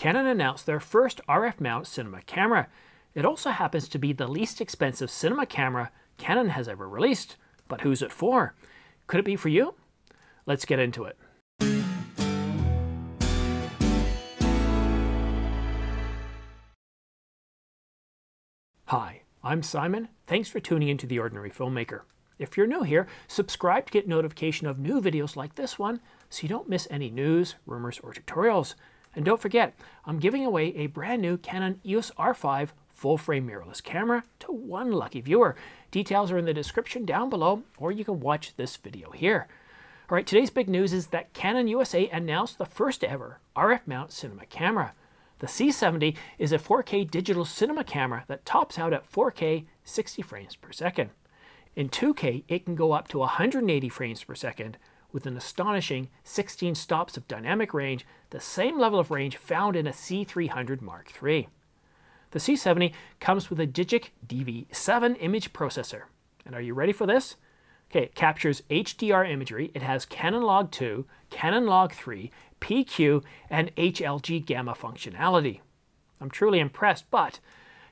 Canon announced their first RF mount cinema camera. It also happens to be the least expensive cinema camera Canon has ever released. But who's it for? Could it be for you? Let's get into it. Hi, I'm Simon. Thanks for tuning into The Ordinary Filmmaker. If you're new here, subscribe to get notification of new videos like this one so you don't miss any news, rumors, or tutorials. And don't forget, I'm giving away a brand new Canon EOS R5 full-frame mirrorless camera to one lucky viewer. Details are in the description down below, or you can watch this video here. All right, today's big news is that Canon USA announced the first ever RF mount cinema camera. The C70 is a 4K digital cinema camera that tops out at 4K 60 frames per second. In 2K, it can go up to 180 frames per second, with an astonishing 16 stops of dynamic range, the same level of range found in a C300 Mark III. The C70 comes with a Digic DV7 image processor. And are you ready for this? Okay, it captures HDR imagery. It has Canon Log 2, Canon Log 3, PQ, and HLG gamma functionality. I'm truly impressed, but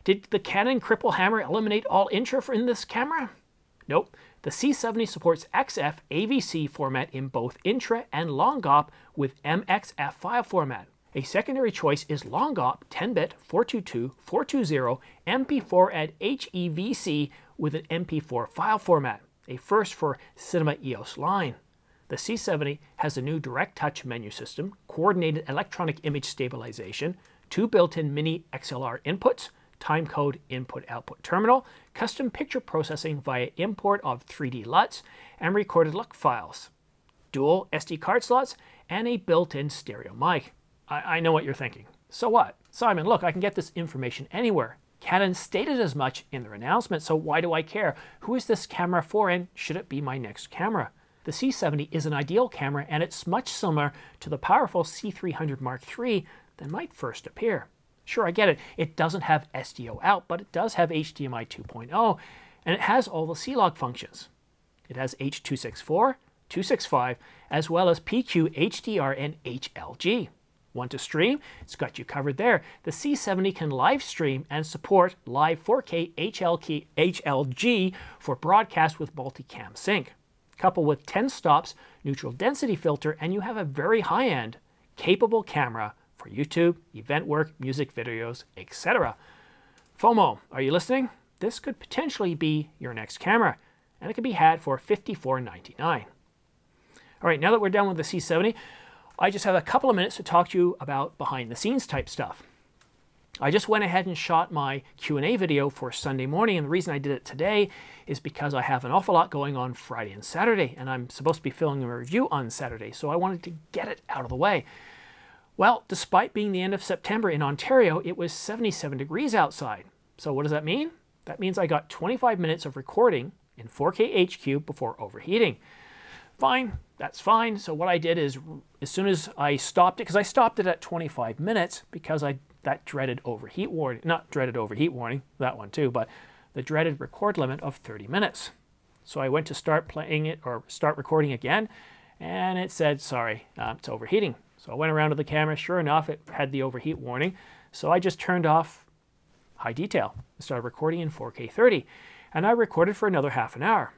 did the Canon cripple hammer eliminate all intra in this camera? Nope, the C70 supports XF AVC format in both intra and long op with MXF file format. A secondary choice is long op 10-bit 422 420 MP4 at HEVC with an MP4 file format, a first for Cinema EOS line. The C70 has a new direct touch menu system, coordinated electronic image stabilization, two built-in mini XLR inputs, timecode input output terminal, custom picture processing via import of 3D LUTs, and recorded look files, dual SD card slots, and a built-in stereo mic. I, I know what you're thinking. So what? Simon, look, I can get this information anywhere. Canon stated as much in their announcement, so why do I care? Who is this camera for and should it be my next camera? The C70 is an ideal camera and it's much similar to the powerful C300 Mark III than might first appear. Sure, I get it. It doesn't have SDO out, but it does have HDMI 2.0, and it has all the CLOG functions. It has H264, 265, as well as PQ, HDR, and HLG. Want to stream? It's got you covered there. The C70 can live stream and support live 4K HLG for broadcast with multicam sync. Couple with 10 stops, neutral density filter, and you have a very high-end, capable camera for YouTube, event work, music videos, etc. FOMO, are you listening? This could potentially be your next camera, and it can be had for $54.99. All right, now that we're done with the C70, I just have a couple of minutes to talk to you about behind the scenes type stuff. I just went ahead and shot my Q&A video for Sunday morning and the reason I did it today is because I have an awful lot going on Friday and Saturday and I'm supposed to be filming a review on Saturday so I wanted to get it out of the way. Well, despite being the end of September in Ontario, it was 77 degrees outside. So what does that mean? That means I got 25 minutes of recording in 4K HQ before overheating. Fine, that's fine. So what I did is as soon as I stopped it, because I stopped it at 25 minutes because I that dreaded overheat warning, not dreaded overheat warning, that one too, but the dreaded record limit of 30 minutes. So I went to start playing it or start recording again, and it said, sorry, uh, it's overheating. So I went around to the camera. Sure enough, it had the overheat warning. So I just turned off high detail and started recording in 4K 30. And I recorded for another half an hour.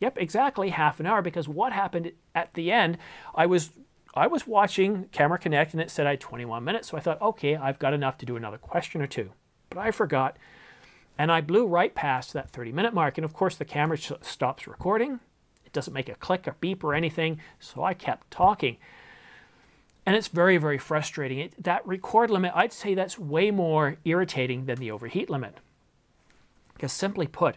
Yep, exactly half an hour because what happened at the end, I was I was watching Camera Connect and it said I had 21 minutes. So I thought, okay, I've got enough to do another question or two. But I forgot. And I blew right past that 30 minute mark. And of course, the camera stops recording. It doesn't make a click, or beep, or anything. So I kept talking. And it's very, very frustrating. It, that record limit, I'd say that's way more irritating than the overheat limit. Because simply put,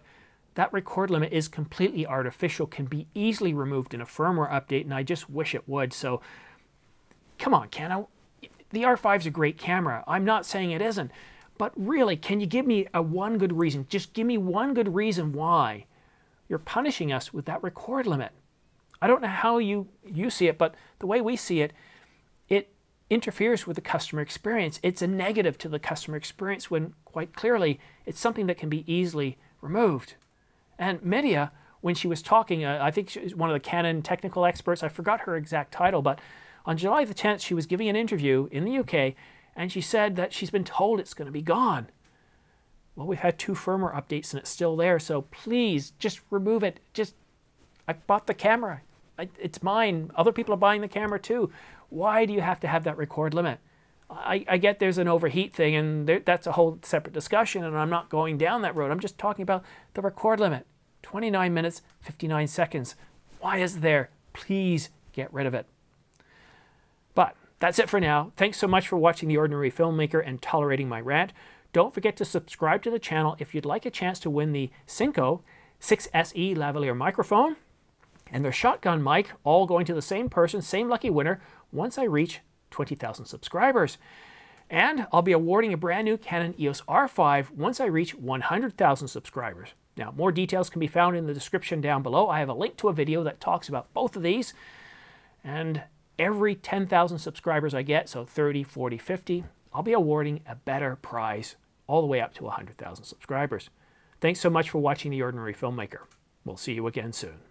that record limit is completely artificial, can be easily removed in a firmware update, and I just wish it would. So come on, i The r 5 is a great camera. I'm not saying it isn't. But really, can you give me a one good reason? Just give me one good reason why you're punishing us with that record limit. I don't know how you, you see it, but the way we see it, interferes with the customer experience. It's a negative to the customer experience when quite clearly it's something that can be easily removed. And Media, when she was talking, uh, I think she was one of the Canon technical experts, I forgot her exact title, but on July the 10th, she was giving an interview in the UK and she said that she's been told it's going to be gone. Well, we've had two firmware updates and it's still there, so please just remove it. Just, I bought the camera, it's mine. Other people are buying the camera too. Why do you have to have that record limit? I, I get there's an overheat thing, and there, that's a whole separate discussion, and I'm not going down that road. I'm just talking about the record limit 29 minutes, 59 seconds. Why is there? Please get rid of it. But that's it for now. Thanks so much for watching The Ordinary Filmmaker and tolerating my rant. Don't forget to subscribe to the channel if you'd like a chance to win the Cinco 6SE lavalier microphone and their shotgun mic, all going to the same person, same lucky winner, once I reach 20,000 subscribers. And I'll be awarding a brand new Canon EOS R5 once I reach 100,000 subscribers. Now, more details can be found in the description down below. I have a link to a video that talks about both of these. And every 10,000 subscribers I get, so 30, 40, 50, I'll be awarding a better prize all the way up to 100,000 subscribers. Thanks so much for watching The Ordinary Filmmaker. We'll see you again soon.